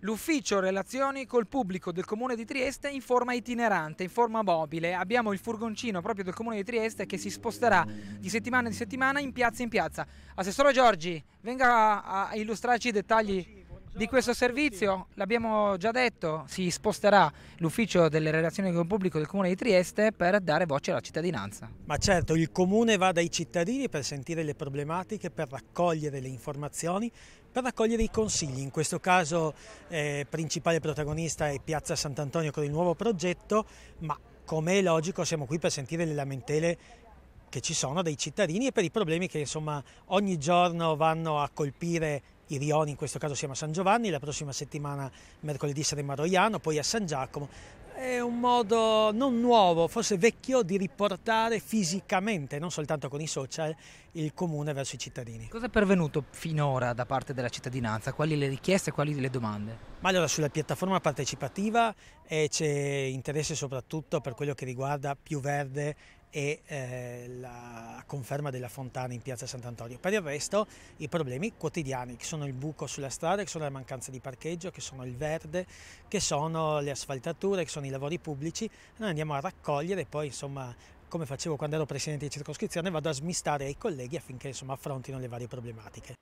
L'ufficio relazioni col pubblico del comune di Trieste in forma itinerante, in forma mobile. Abbiamo il furgoncino proprio del comune di Trieste che si sposterà di settimana in settimana in piazza in piazza. Assessore Giorgi, venga a, illustrarci i dettagli di questo servizio, l'abbiamo già detto, si sposterà l'ufficio delle relazioni con il pubblico del Comune di Trieste per dare voce alla cittadinanza. Ma certo, il Comune va dai cittadini per sentire le problematiche, per raccogliere le informazioni, per raccogliere i consigli. In questo caso eh, principale protagonista è Piazza Sant'Antonio con il nuovo progetto, ma come è logico siamo qui per sentire le lamentele che ci sono dei cittadini e per i problemi che insomma ogni giorno vanno a colpire i rioni in questo caso siamo a San Giovanni, la prossima settimana mercoledì saremo a Roiano, poi a San Giacomo. È un modo non nuovo, forse vecchio, di riportare fisicamente, non soltanto con i social, il comune verso i cittadini. Cosa è pervenuto finora da parte della cittadinanza? Quali le richieste e quali le domande? Ma allora sulla piattaforma partecipativa eh, c'è interesse soprattutto per quello che riguarda più verde e eh, la conferma della fontana in piazza Sant'Antonio. Per il resto i problemi quotidiani che sono il buco sulla strada, che sono la mancanza di parcheggio, che sono il verde, che sono le asfaltature, che sono i lavori pubblici, noi andiamo a raccogliere e poi insomma come facevo quando ero presidente di circoscrizione vado a smistare ai colleghi affinché insomma affrontino le varie problematiche.